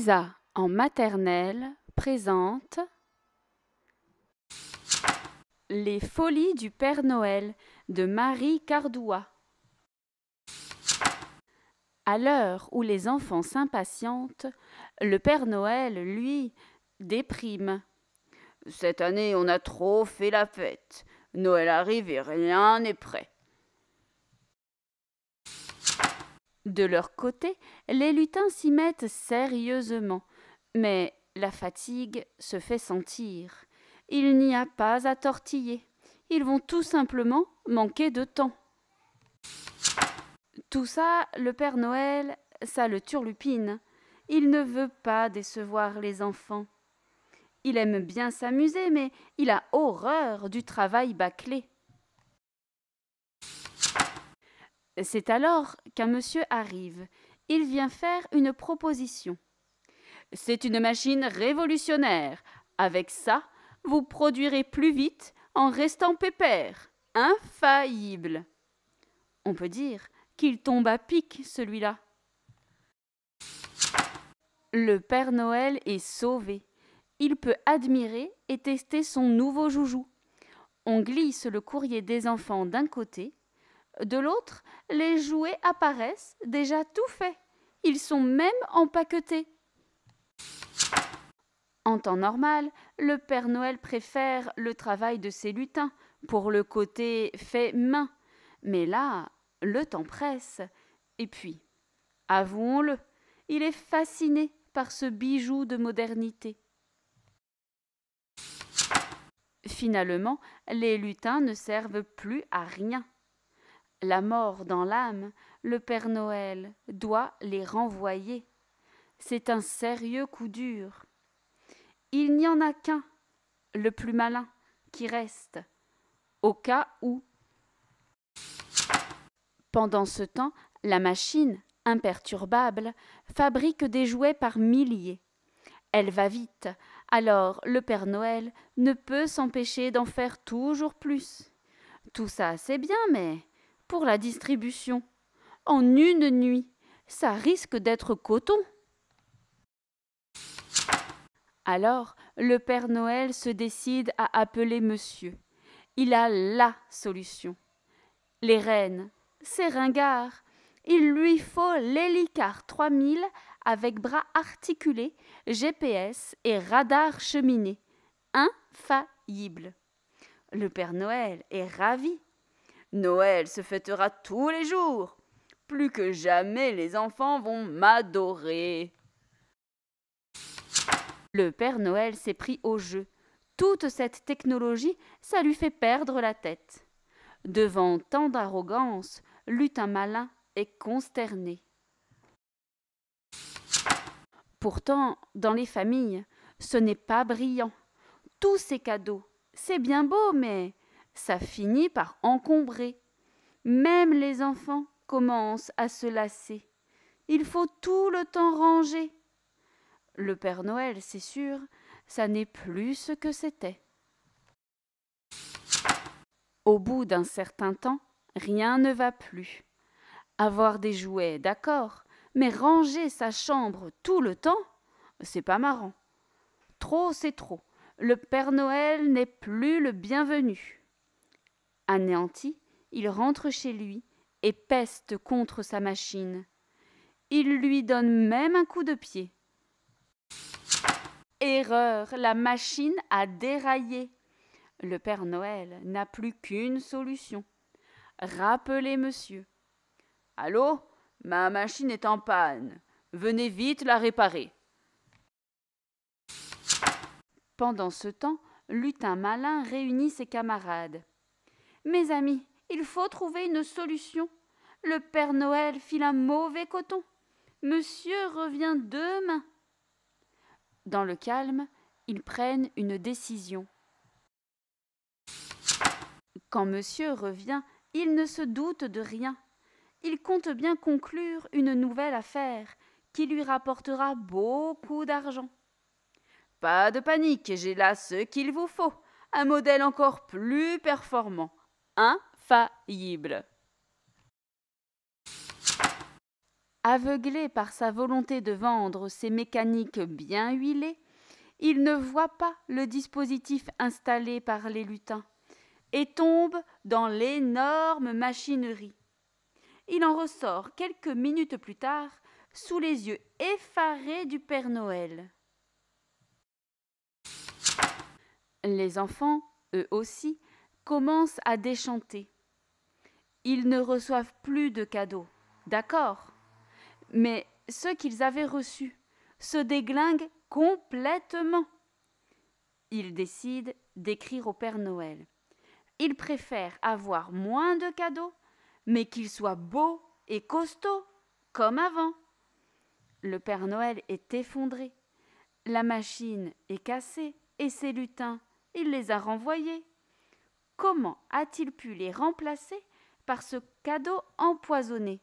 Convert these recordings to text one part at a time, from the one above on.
Lisa en maternelle présente Les folies du Père Noël de Marie Cardoua. À l'heure où les enfants s'impatientent, le Père Noël, lui, déprime. Cette année, on a trop fait la fête. Noël arrive et rien n'est prêt. De leur côté, les lutins s'y mettent sérieusement, mais la fatigue se fait sentir. Il n'y a pas à tortiller. Ils vont tout simplement manquer de temps. Tout ça, le Père Noël, ça le turlupine. Il ne veut pas décevoir les enfants. Il aime bien s'amuser, mais il a horreur du travail bâclé. C'est alors qu'un monsieur arrive. Il vient faire une proposition. C'est une machine révolutionnaire. Avec ça, vous produirez plus vite en restant pépère. Infaillible. On peut dire qu'il tombe à pic, celui-là. Le Père Noël est sauvé. Il peut admirer et tester son nouveau joujou. On glisse le courrier des enfants d'un côté de l'autre, les jouets apparaissent déjà tout faits. Ils sont même empaquetés. En temps normal, le Père Noël préfère le travail de ses lutins pour le côté fait main. Mais là, le temps presse. Et puis, avouons-le, il est fasciné par ce bijou de modernité. Finalement, les lutins ne servent plus à rien la mort dans l'âme, le Père Noël doit les renvoyer. C'est un sérieux coup dur. Il n'y en a qu'un, le plus malin, qui reste, au cas où. Pendant ce temps, la machine, imperturbable, fabrique des jouets par milliers. Elle va vite, alors le Père Noël ne peut s'empêcher d'en faire toujours plus. Tout ça, c'est bien, mais pour la distribution. En une nuit, ça risque d'être coton. Alors, le Père Noël se décide à appeler monsieur. Il a LA solution. Les rennes, c'est ringards, Il lui faut l'hélicar 3000 avec bras articulés, GPS et radar cheminé. Infaillible. Le Père Noël est ravi. Noël se fêtera tous les jours. Plus que jamais, les enfants vont m'adorer. Le Père Noël s'est pris au jeu. Toute cette technologie, ça lui fait perdre la tête. Devant tant d'arrogance, lutin malin est consterné. Pourtant, dans les familles, ce n'est pas brillant. Tous ces cadeaux, c'est bien beau, mais ça finit par encombrer. Même les enfants commencent à se lasser. Il faut tout le temps ranger. Le Père Noël, c'est sûr, ça n'est plus ce que c'était. Au bout d'un certain temps, rien ne va plus. Avoir des jouets, d'accord, mais ranger sa chambre tout le temps, c'est pas marrant. Trop, c'est trop. Le Père Noël n'est plus le bienvenu. Anéanti, il rentre chez lui et peste contre sa machine. Il lui donne même un coup de pied. Erreur, la machine a déraillé. Le Père Noël n'a plus qu'une solution. Rappelez monsieur. Allô Ma machine est en panne. Venez vite la réparer. Pendant ce temps, Lutin Malin réunit ses camarades. Mes amis, il faut trouver une solution. Le Père Noël file un mauvais coton. Monsieur revient demain. Dans le calme, ils prennent une décision. Quand monsieur revient, il ne se doute de rien. Il compte bien conclure une nouvelle affaire qui lui rapportera beaucoup d'argent. Pas de panique, j'ai là ce qu'il vous faut, un modèle encore plus performant infaillible. Aveuglé par sa volonté de vendre ses mécaniques bien huilées, il ne voit pas le dispositif installé par les lutins et tombe dans l'énorme machinerie. Il en ressort quelques minutes plus tard sous les yeux effarés du Père Noël. Les enfants, eux aussi, commencent à déchanter. Ils ne reçoivent plus de cadeaux, d'accord, mais ceux qu'ils avaient reçus se déglinguent complètement. Ils décident d'écrire au Père Noël. Ils préfèrent avoir moins de cadeaux, mais qu'ils soient beaux et costauds, comme avant. Le Père Noël est effondré. La machine est cassée et ses lutins, il les a renvoyés comment a-t-il pu les remplacer par ce cadeau empoisonné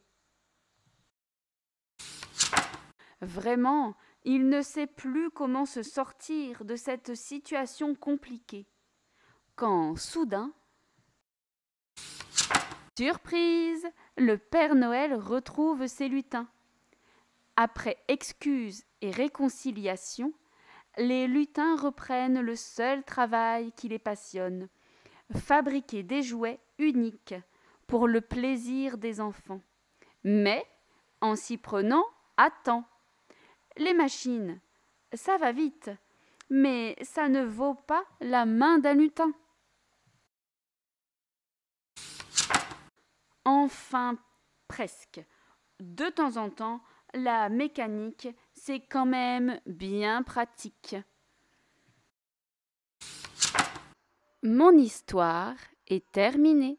Vraiment, il ne sait plus comment se sortir de cette situation compliquée. Quand soudain... Surprise Le Père Noël retrouve ses lutins. Après excuses et réconciliation, les lutins reprennent le seul travail qui les passionne, fabriquer des jouets uniques pour le plaisir des enfants. Mais, en s'y prenant, à temps. Les machines, ça va vite, mais ça ne vaut pas la main d'un lutin. Enfin, presque. De temps en temps, la mécanique, c'est quand même bien pratique. Mon histoire est terminée.